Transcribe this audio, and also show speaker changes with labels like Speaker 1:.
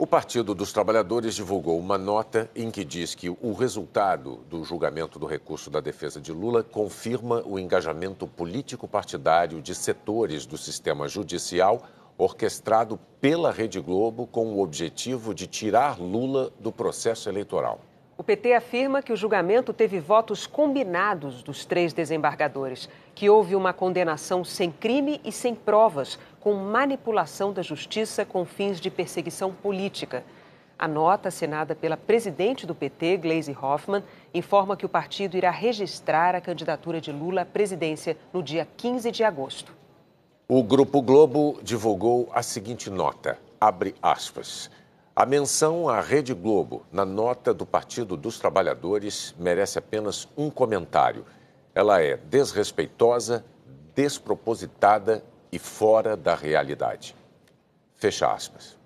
Speaker 1: O Partido dos Trabalhadores divulgou uma nota em que diz que o resultado do julgamento do recurso da defesa de Lula confirma o engajamento político-partidário de setores do sistema judicial orquestrado pela Rede Globo com o objetivo de tirar Lula do processo eleitoral.
Speaker 2: O PT afirma que o julgamento teve votos combinados dos três desembargadores, que houve uma condenação sem crime e sem provas, com manipulação da justiça com fins de perseguição política. A nota assinada pela presidente do PT, Gleisi Hoffmann, informa que o partido irá registrar a candidatura de Lula à presidência no dia 15 de agosto.
Speaker 1: O Grupo Globo divulgou a seguinte nota, abre aspas. A menção à Rede Globo na nota do Partido dos Trabalhadores merece apenas um comentário. Ela é desrespeitosa, despropositada e fora da realidade. Fecha aspas.